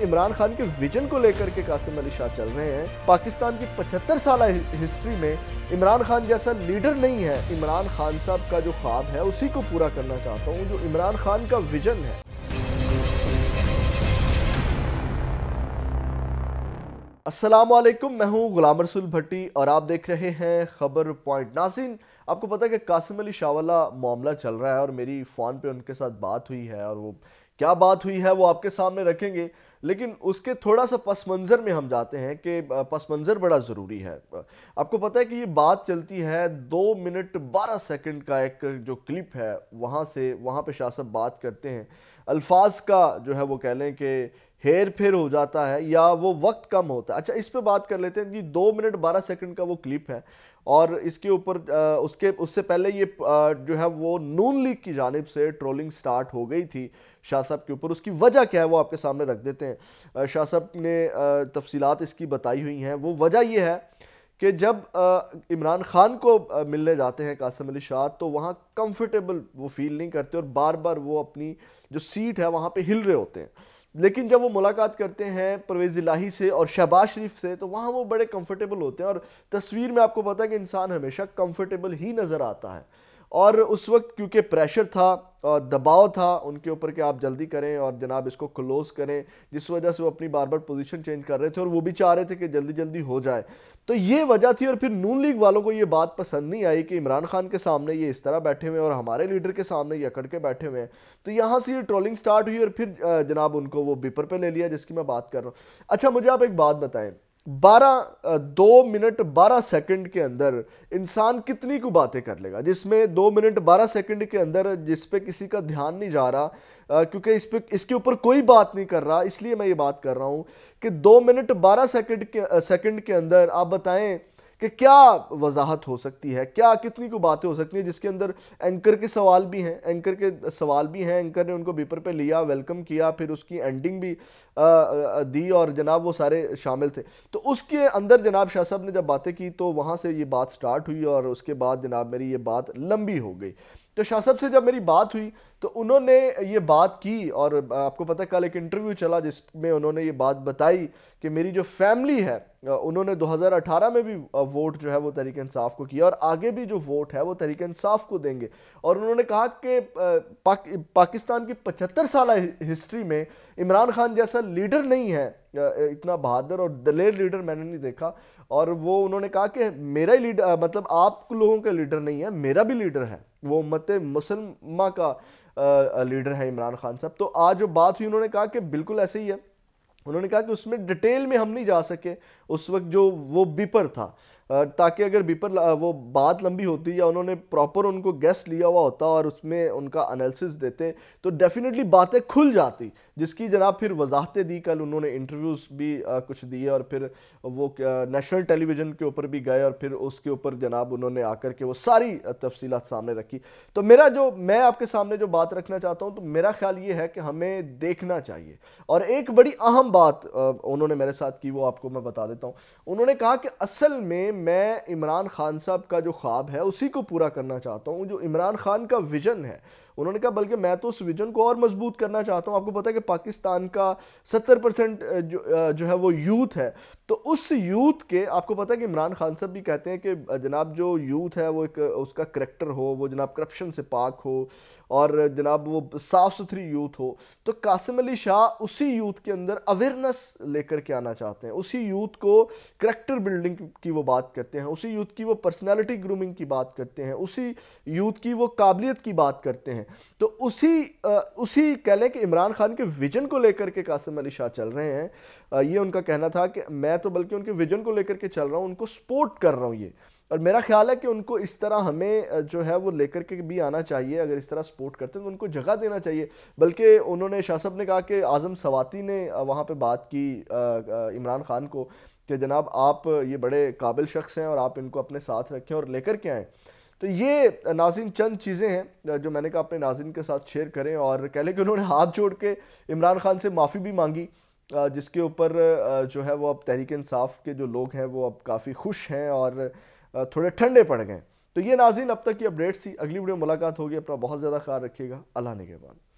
इमरान खान के विजन को लेकर के कासिम अली शाह चल रहे हैं पाकिस्तान की 75 साल हिस्ट्री में इमरान खान जैसा लीडर नहीं है इमरान खान साहब का जो ख्वाब है उसी को पूरा करना चाहता हूँ जो इमरान खान का विजन है असलम मैं हूं गुलाम रसुल भट्टी और आप देख रहे हैं खबर पॉइंट नाजिन आपको पता है कि कासिम अली शाह वाला मामला चल रहा है और मेरी फ़ोन पे उनके साथ बात हुई है और वो क्या बात हुई है वो आपके सामने रखेंगे लेकिन उसके थोड़ा सा पस मंज़र में हम जाते हैं कि पस मंज़र बड़ा ज़रूरी है आपको पता है कि ये बात चलती है दो मिनट बारह सेकंड का एक जो क्लिप है वहाँ से वहाँ पे शाह साहब बात करते हैं अल्फाज का जो है वो कह लें कि हेर फेर हो जाता है या वो वक्त कम होता है अच्छा इस पे बात कर लेते हैं कि दो मिनट बारह सेकंड का वो क्लिप है और इसके ऊपर उसके उससे पहले ये जो है वो नून लीग की जानब से ट्रोलिंग स्टार्ट हो गई थी शाह साहब के ऊपर उसकी वजह क्या है वो आपके सामने रख देते हैं शाह साहब ने तफसीत इसकी बताई हुई हैं वो वजह ये है कि जब इमरान खान को मिलने जाते हैं कासम अली शाह तो वहाँ कम्फर्टेबल वो फील नहीं करते और बार बार वो अपनी जो सीट है वहाँ पर हिल रहे होते हैं लेकिन जब वो मुलाकात करते हैं परवेज़ लाही से और शहबाज शरीफ से तो वहाँ वो बड़े कंफर्टेबल होते हैं और तस्वीर में आपको पता है कि इंसान हमेशा कंफर्टेबल ही नज़र आता है और उस वक्त क्योंकि प्रेशर था दबाव था उनके ऊपर कि आप जल्दी करें और जनाब इसको क्लोज करें जिस वजह से वो अपनी बार बार पोजीशन चेंज कर रहे थे और वो भी चाह रहे थे कि जल्दी जल्दी हो जाए तो ये वजह थी और फिर नून लीग वालों को ये बात पसंद नहीं आई कि इमरान खान के सामने ये इस तरह बैठे हुए हैं और हमारे लीडर के सामने ये अकड़ के बैठे हुए हैं तो यहाँ से ये ट्रोलिंग स्टार्ट हुई और फिर जनाब उनको वो बिपर पर ले लिया जिसकी मैं बात कर रहा हूँ अच्छा मुझे आप एक बात बताएं बारह दो मिनट बारह सेकंड के अंदर इंसान कितनी को बातें कर लेगा जिसमें दो मिनट बारह सेकंड के अंदर जिस पे किसी का ध्यान नहीं जा रहा क्योंकि इस पे इसके ऊपर कोई बात नहीं कर रहा इसलिए मैं ये बात कर रहा हूँ कि दो मिनट बारह सेकंड के सेकंड के अंदर आप बताएं कि क्या वजाहत हो सकती है क्या कितनी को बातें हो सकती हैं जिसके अंदर एंकर के सवाल भी हैं एंकर के सवाल भी हैं एंकर ने उनको पेपर पे लिया वेलकम किया फिर उसकी एंडिंग भी आ, आ, दी और जनाब वो सारे शामिल थे तो उसके अंदर जनाब शाह साहब ने जब बातें की तो वहाँ से ये बात स्टार्ट हुई और उसके बाद जनाब मेरी ये बात लंबी हो गई तो शाह साहब से जब मेरी बात हुई तो उन्होंने ये बात की और आपको पता कल एक इंटरव्यू चला जिसमें उन्होंने ये बात बताई कि मेरी जो फैमिली है उन्होंने 2018 में भी वोट जो है वो तहरीक इंसाफ को किया और आगे भी जो वोट है वो तहरीक इंसाफ को देंगे और उन्होंने कहा कि पाक, पाकिस्तान की 75 साल हिस्ट्री में इमरान खान जैसा लीडर नहीं है इतना बहादुर और दलेर लीडर मैंने नहीं देखा और वो उन्होंने कहा कि मेरा ही लीडर मतलब आप लोगों का लीडर नहीं है मेरा भी लीडर है वो उम्मत मुसलमा का लीडर है इमरान खान साहब तो आज जो बात हुई उन्होंने कहा कि बिल्कुल ऐसे ही है उन्होंने कहा कि उसमें डिटेल में हम नहीं जा सके उस वक्त जो वो बिपर था ताकि अगर बीपर वो बात लंबी होती या उन्होंने प्रॉपर उनको गेस्ट लिया हुआ होता और उसमें उनका अनालिसिस देते तो डेफिनेटली बातें खुल जाती जिसकी जनाब फिर वजाहतें दी कल उन्होंने इंटरव्यूज़ भी कुछ दिए और फिर वो नेशनल टेलीविज़न के ऊपर भी गए और फिर उसके ऊपर जनाब उन्होंने आकर के वो सारी तफसीत सामने रखी तो मेरा जो मैं आपके सामने जो बात रखना चाहता हूँ तो मेरा ख्याल ये है कि हमें देखना चाहिए और एक बड़ी अहम बात उन्होंने मेरे साथ की वो आपको मैं बता देता हूँ उन्होंने कहा कि असल में मैं इमरान खान साहब का जो ख्वाब है उसी को पूरा करना चाहता हूँ जो इमरान खान का विजन है उन्होंने कहा बल्कि मैं तो उस विजन को और मजबूत करना चाहता हूँ आपको पता है कि पाकिस्तान का सत्तर परसेंट जो, जो है वो यूथ है तो उस यूथ के आपको पता है कि इमरान खान साहब भी कहते हैं कि जनाब जो यूथ है वो एक उसका करेक्टर हो वो जनाब करप्शन से पाक हो और जनाब वो साफ़ सुथरी यूथ हो तो कासिम अली शाह उसी यूथ के अंदर अवेयरनेस लेकर के आना चाहते हैं उसी यूथ को करेक्टर बिल्डिंग की वो बात बात करते हैं उसी यूथ की वो पर्सनैलिटी ग्रूमिंग की बात करते हैं उसी यूथ की वो काबिलियत की बात करते हैं तो उसी आ, उसी कह लें कि इमरान खान के विजन को लेकर के कासिम अली शाह चल रहे हैं आ, ये उनका कहना था कि मैं तो बल्कि उनके विजन को लेकर के चल रहा हूँ उनको सपोर्ट कर रहा हूँ ये और मेरा ख्याल है कि उनको इस तरह हमें जो है वो लेकर के भी आना चाहिए अगर इस तरह सपोर्ट करते हैं तो उनको जगह देना चाहिए बल्कि उन्होंने शाह साहब ने कहा कि आज़म सवाती ने वहाँ पे बात की इमरान खान को कि जनाब आप ये बड़े काबिल शख्स हैं और आप इनको अपने साथ रखें और लेकर के आएँ तो ये नाजिन चंद चीज़ें हैं जो मैंने कहा अपने नाजिन के साथ शेयर करें और कह लें कि उन्होंने हाथ जोड़ के इमरान खान से माफ़ी भी मांगी जिसके ऊपर जो है वो अब तहरीक इंसाफ के जो लोग हैं वो अब काफ़ी खुश हैं और थोड़े ठंडे पड़ गए तो ये नाजिन अब तक की अपडेट्स थी अगली वीडियो मुलाकात होगी अपना बहुत ज़्यादा ख्याल रखिएगा अल्लाह ने के बाद